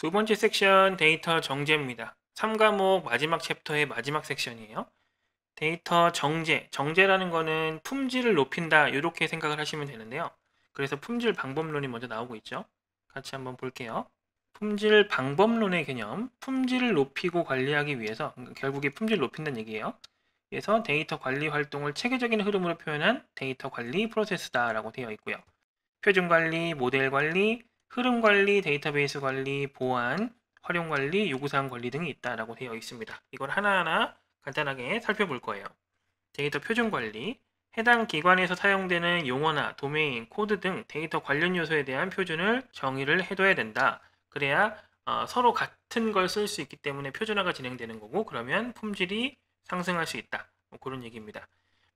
두 번째 섹션 데이터 정제입니다. 3과목 마지막 챕터의 마지막 섹션이에요. 데이터 정제, 정제라는 거는 품질을 높인다 이렇게 생각을 하시면 되는데요. 그래서 품질 방법론이 먼저 나오고 있죠. 같이 한번 볼게요. 품질 방법론의 개념, 품질을 높이고 관리하기 위해서 그러니까 결국에 품질 높인다는 얘기예요. 그래서 데이터 관리 활동을 체계적인 흐름으로 표현한 데이터 관리 프로세스다라고 되어 있고요. 표준 관리, 모델 관리, 흐름관리, 데이터베이스 관리, 보안, 활용관리, 요구사항 관리 등이 있다라고 되어 있습니다. 이걸 하나하나 간단하게 살펴볼 거예요. 데이터 표준 관리, 해당 기관에서 사용되는 용어나 도메인, 코드 등 데이터 관련 요소에 대한 표준을 정의를 해둬야 된다. 그래야 어, 서로 같은 걸 쓸 수 있기 때문에 표준화가 진행되는 거고 그러면 품질이 상승할 수 있다. 뭐 그런 얘기입니다.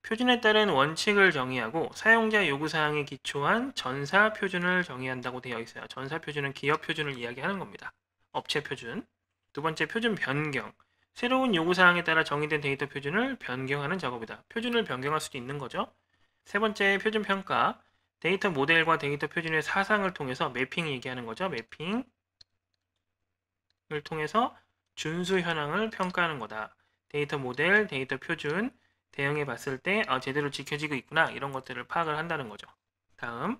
표준에 따른 원칙을 정의하고 사용자 요구사항에 기초한 전사 표준을 정의한다고 되어 있어요. 전사 표준은 기업 표준을 이야기하는 겁니다. 업체 표준. 두 번째 표준 변경. 새로운 요구사항에 따라 정의된 데이터 표준을 변경하는 작업이다. 표준을 변경할 수도 있는 거죠. 세 번째 표준 평가. 데이터 모델과 데이터 표준의 사상을 통해서 매핑 얘기하는 거죠. 매핑을 통해서 준수 현황을 평가하는 거다. 데이터 모델, 데이터 표준, 대응해 봤을 때 아, 제대로 지켜지고 있구나 이런 것들을 파악을 한다는 거죠. 다음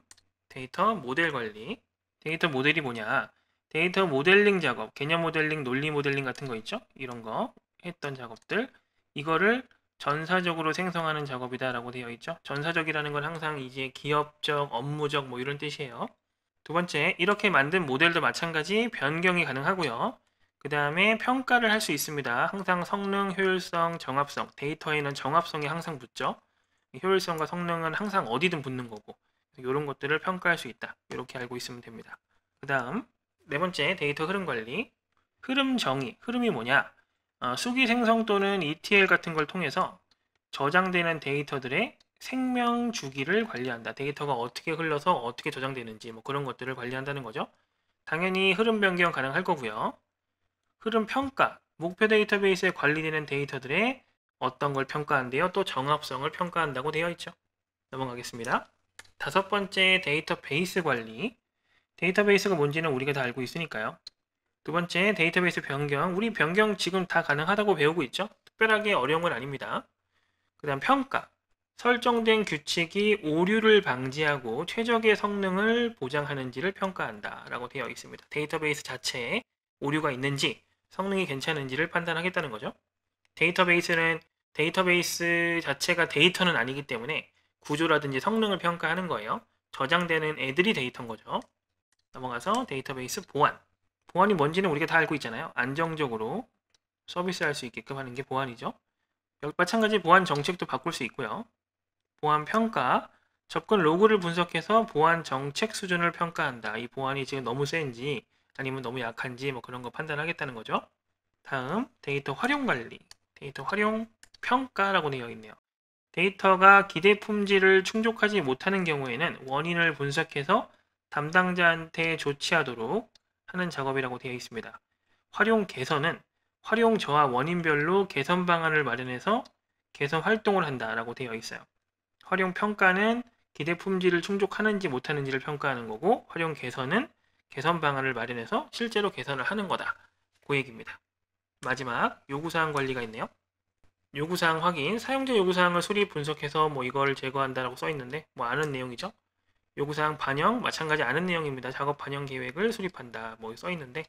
데이터 모델 관리 데이터 모델이 뭐냐 데이터 모델링 작업 개념 모델링 논리 모델링 같은 거 있죠 이런 거 했던 작업들 이거를 전사적으로 생성하는 작업이다 라고 되어 있죠 전사적이라는 건 항상 이제 기업적 업무적 뭐 이런 뜻이에요 두 번째 이렇게 만든 모델도 마찬가지 변경이 가능하고요 그 다음에 평가를 할 수 있습니다. 항상 성능, 효율성, 정합성, 데이터에는 정합성이 항상 붙죠. 효율성과 성능은 항상 어디든 붙는 거고 이런 것들을 평가할 수 있다. 이렇게 알고 있으면 됩니다. 그 다음 네 번째 데이터 흐름 관리 흐름 정의, 흐름이 뭐냐 어, 수기 생성 또는 ETL 같은 걸 통해서 저장되는 데이터들의 생명 주기를 관리한다. 데이터가 어떻게 흘러서 어떻게 저장되는지 뭐 그런 것들을 관리한다는 거죠. 당연히 흐름 변경 가능할 거고요. 흐름 평가, 목표 데이터베이스에 관리되는 데이터들의 어떤 걸 평가한대요. 또 정합성을 평가한다고 되어 있죠. 넘어가겠습니다. 다섯 번째 데이터베이스 관리. 데이터베이스가 뭔지는 우리가 다 알고 있으니까요. 두 번째 데이터베이스 변경. 우리 변경 지금 다 가능하다고 배우고 있죠. 특별하게 어려운 건 아닙니다. 그 다음 평가. 설정된 규칙이 오류를 방지하고 최적의 성능을 보장하는지를 평가한다 라고 되어 있습니다. 데이터베이스 자체에 오류가 있는지 성능이 괜찮은지를 판단하겠다는 거죠. 데이터베이스는 데이터베이스 자체가 데이터는 아니기 때문에 구조라든지 성능을 평가하는 거예요. 저장되는 애들이 데이터인 거죠. 넘어가서 데이터베이스 보안. 보안이 뭔지는 우리가 다 알고 있잖아요. 안정적으로 서비스할 수 있게끔 하는 게 보안이죠. 마찬가지 보안 정책도 바꿀 수 있고요. 보안 평가, 접근 로그를 분석해서 보안 정책 수준을 평가한다. 이 보안이 지금 너무 센지 아니면 너무 약한지 뭐 그런 거 판단하겠다는 거죠. 다음 데이터 활용 관리, 데이터 활용 평가라고 되어 있네요. 데이터가 기대 품질을 충족하지 못하는 경우에는 원인을 분석해서 담당자한테 조치하도록 하는 작업이라고 되어 있습니다. 활용 개선은 활용 저하 원인별로 개선 방안을 마련해서 개선 활동을 한다라고 되어 있어요. 활용 평가는 기대 품질을 충족하는지 못하는지를 평가하는 거고 활용 개선은 개선 방안을 마련해서 실제로 개선을 하는 거다. 그 얘기입니다. 마지막 요구사항 관리가 있네요. 요구사항 확인, 사용자 요구사항을 수리 분석해서 뭐 이걸 제거한다라고 써있는데 뭐 아는 내용이죠. 요구사항 반영, 마찬가지 아는 내용입니다. 작업 반영 계획을 수립한다 뭐 써있는데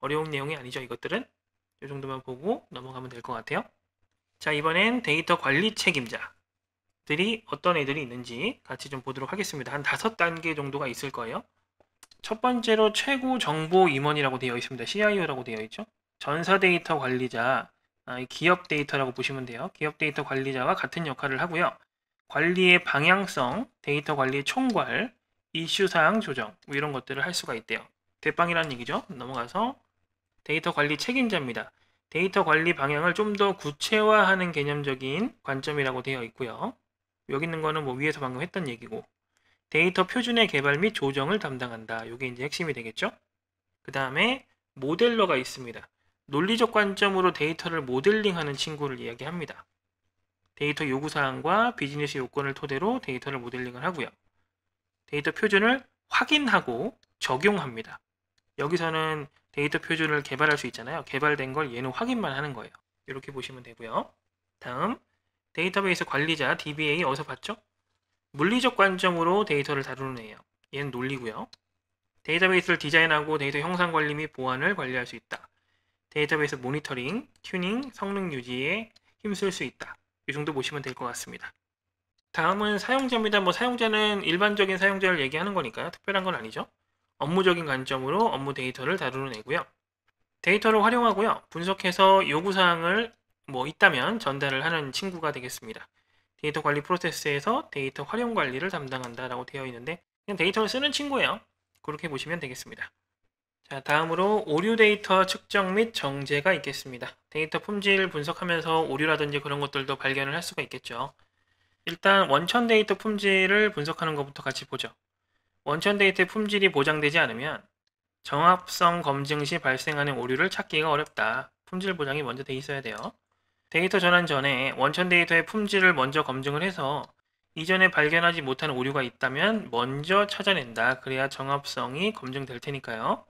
어려운 내용이 아니죠. 이것들은 이 정도만 보고 넘어가면 될 것 같아요. 자 이번엔 데이터 관리 책임자들이 어떤 애들이 있는지 같이 좀 보도록 하겠습니다. 한 다섯 단계 정도가 있을 거예요. 첫 번째로 최고 정보 임원이라고 되어 있습니다. CIO라고 되어 있죠. 전사 데이터 관리자, 아, 기업 데이터라고 보시면 돼요. 기업 데이터 관리자와 같은 역할을 하고요. 관리의 방향성, 데이터 관리의 총괄, 이슈 사항 조정 뭐 이런 것들을 할 수가 있대요. 대빵이라는 얘기죠. 넘어가서 데이터 관리 책임자입니다. 데이터 관리 방향을 좀 더 구체화하는 개념적인 관점이라고 되어 있고요. 여기 있는 거는 뭐 위에서 방금 했던 얘기고 데이터 표준의 개발 및 조정을 담당한다. 이게 이제 핵심이 되겠죠? 그 다음에 모델러가 있습니다. 논리적 관점으로 데이터를 모델링하는 친구를 이야기합니다. 데이터 요구사항과 비즈니스 요건을 토대로 데이터를 모델링을 하고요. 데이터 표준을 확인하고 적용합니다. 여기서는 데이터 표준을 개발할 수 있잖아요. 개발된 걸 얘는 확인만 하는 거예요. 이렇게 보시면 되고요. 다음 데이터베이스 관리자 DBA 어디서 봤죠? 물리적 관점으로 데이터를 다루는 애예요. 얘는 논리고요. 데이터베이스를 디자인하고 데이터 형상 관리 및 보안을 관리할 수 있다. 데이터베이스 모니터링, 튜닝, 성능 유지에 힘쓸 수 있다. 이 정도 보시면 될 것 같습니다. 다음은 사용자입니다. 뭐 사용자는 일반적인 사용자를 얘기하는 거니까요. 특별한 건 아니죠. 업무적인 관점으로 업무 데이터를 다루는 애고요. 데이터를 활용하고요. 분석해서 요구사항을 뭐 있다면 전달을 하는 친구가 되겠습니다. 데이터 관리 프로세스에서 데이터 활용 관리를 담당한다라고 되어 있는데 그냥 데이터를 쓰는 친구예요. 그렇게 보시면 되겠습니다. 자, 다음으로 오류 데이터 측정 및 정제가 있겠습니다. 데이터 품질 분석하면서 오류라든지 그런 것들도 발견을 할 수가 있겠죠. 일단 원천 데이터 품질을 분석하는 것부터 같이 보죠. 원천 데이터의 품질이 보장되지 않으면 정합성 검증 시 발생하는 오류를 찾기가 어렵다. 품질 보장이 먼저 돼 있어야 돼요. 데이터 전환 전에 원천 데이터의 품질을 먼저 검증을 해서 이전에 발견하지 못한 오류가 있다면 먼저 찾아낸다. 그래야 정합성이 검증될 테니까요.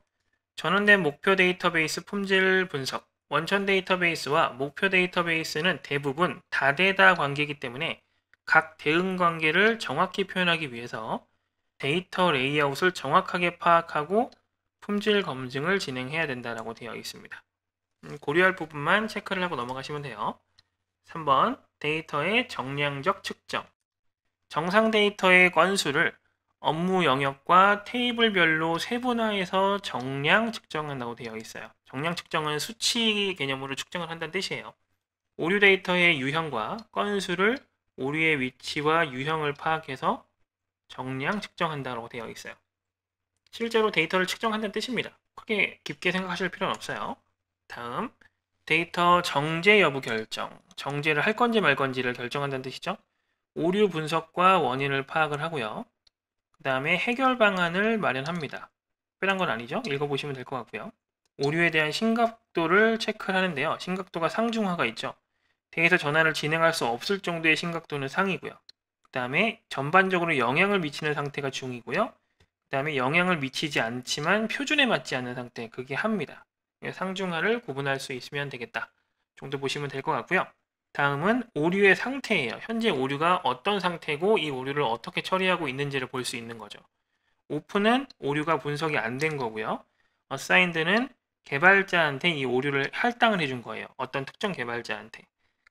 전환된 목표 데이터베이스 품질 분석 원천 데이터베이스와 목표 데이터베이스는 대부분 다대다 관계이기 때문에 각 대응 관계를 정확히 표현하기 위해서 데이터 레이아웃을 정확하게 파악하고 품질 검증을 진행해야 된다고 되어 있습니다. 음, 고려할 부분만 체크를 하고 넘어가시면 돼요. 3번 데이터의 정량적 측정 정상 데이터의 건수를 업무 영역과 테이블별로 세분화해서 정량 측정한다고 되어 있어요. 정량 측정은 수치 개념으로 측정을 한다는 뜻이에요. 오류 데이터의 유형과 건수를 오류의 위치와 유형을 파악해서 정량 측정한다고 되어 있어요. 실제로 데이터를 측정한다는 뜻입니다. 크게 깊게 생각하실 필요는 없어요. 다음 데이터 정제 여부 결정, 정제를 할 건지 말 건지를 결정한다는 뜻이죠. 오류 분석과 원인을 파악을 하고요. 그 다음에 해결 방안을 마련합니다. 특별한 건 아니죠. 읽어보시면 될 것 같고요. 오류에 대한 심각도를 체크 하는데요. 심각도가 상중하가 있죠. 데이터 전환을 진행할 수 없을 정도의 심각도는 상이고요. 그 다음에 전반적으로 영향을 미치는 상태가 중이고요. 그 다음에 영향을 미치지 않지만 표준에 맞지 않는 상태, 그게 합니다. 예, 상중하를 구분할 수 있으면 되겠다. 정도 보시면 될 것 같고요. 다음은 오류의 상태예요. 현재 오류가 어떤 상태고 이 오류를 어떻게 처리하고 있는지를 볼 수 있는 거죠. 오픈은 오류가 분석이 안 된 거고요. 어사인드는 개발자한테 이 오류를 할당을 해준 거예요. 어떤 특정 개발자한테.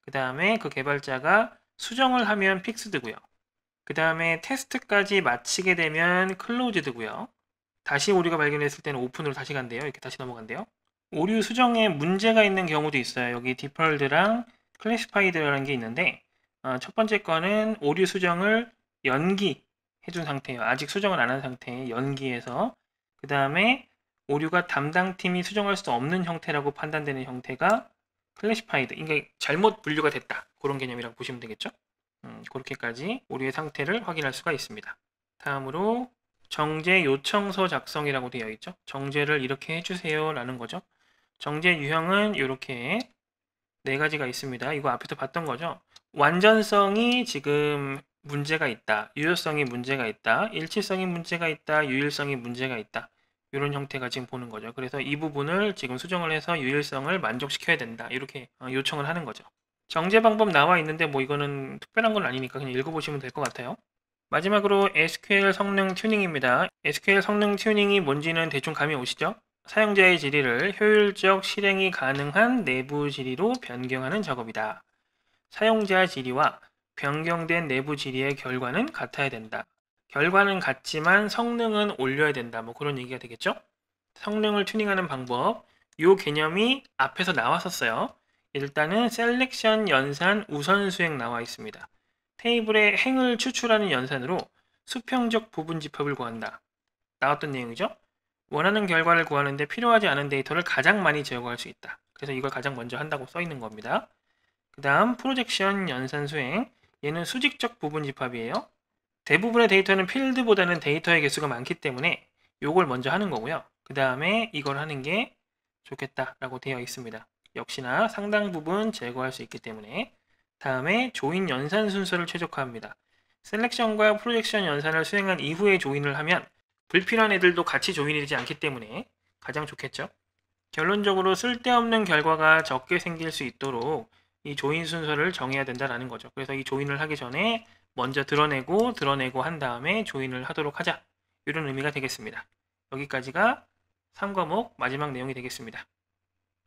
그 다음에 그 개발자가 수정을 하면 픽스드고요. 그 다음에 테스트까지 마치게 되면 클로즈드고요. 다시 오류가 발견했을 때는 오픈으로 다시 간대요. 이렇게 다시 넘어간대요. 오류 수정에 문제가 있는 경우도 있어요. 여기 디펄드랑 클래시파이드라는 게 있는데 어, 첫 번째 거는 오류 수정을 연기해준 상태예요. 아직 수정을 안 한 상태에 연기해서 그 다음에 오류가 담당팀이 수정할 수 없는 형태라고 판단되는 형태가 클래시파이드, 그러니까 잘못 분류가 됐다. 그런 개념이라고 보시면 되겠죠. 음, 그렇게까지 오류의 상태를 확인할 수가 있습니다. 다음으로 정제 요청서 작성이라고 되어 있죠. 정제를 이렇게 해주세요 라는 거죠. 정제 유형은 이렇게 네 가지가 있습니다. 이거 앞에서 봤던 거죠. 완전성이 지금 문제가 있다. 유효성이 문제가 있다. 일치성이 문제가 있다. 유일성이 문제가 있다. 이런 형태가 지금 보는 거죠. 그래서 이 부분을 지금 수정을 해서 유일성을 만족시켜야 된다. 이렇게 어, 요청을 하는 거죠. 정제 방법 나와 있는데 뭐 이거는 특별한 건 아니니까 그냥 읽어보시면 될 것 같아요. 마지막으로 SQL 성능 튜닝입니다. SQL 성능 튜닝이 뭔지는 대충 감이 오시죠? 사용자의 지리를 효율적 실행이 가능한 내부 지리로 변경하는 작업이다. 사용자 지리와 변경된 내부 지리의 결과는 같아야 된다. 결과는 같지만 성능은 올려야 된다. 뭐 그런 얘기가 되겠죠? 성능을 튜닝하는 방법, 이 개념이 앞에서 나왔었어요. 일단은 셀렉션 연산 우선 수행 나와 있습니다. 테이블의 행을 추출하는 연산으로 수평적 부분 집합을 구한다. 나왔던 내용이죠? 원하는 결과를 구하는데 필요하지 않은 데이터를 가장 많이 제거할 수 있다. 그래서 이걸 가장 먼저 한다고 써 있는 겁니다. 그 다음 프로젝션 연산 수행 얘는 수직적 부분 집합이에요. 대부분의 데이터는 필드보다는 데이터의 개수가 많기 때문에 요걸 먼저 하는 거고요. 그 다음에 이걸 하는 게 좋겠다라고 되어 있습니다. 역시나 상당 부분 제거할 수 있기 때문에 다음에 조인 연산 순서를 최적화합니다. 셀렉션과 프로젝션 연산을 수행한 이후에 조인을 하면 불필요한 애들도 같이 조인이 되지 않기 때문에 가장 좋겠죠. 결론적으로 쓸데없는 결과가 적게 생길 수 있도록 이 조인 순서를 정해야 된다라는 거죠. 그래서 이 조인을 하기 전에 먼저 드러내고 드러내고 한 다음에 조인을 하도록 하자. 이런 의미가 되겠습니다. 여기까지가 3과목 마지막 내용이 되겠습니다.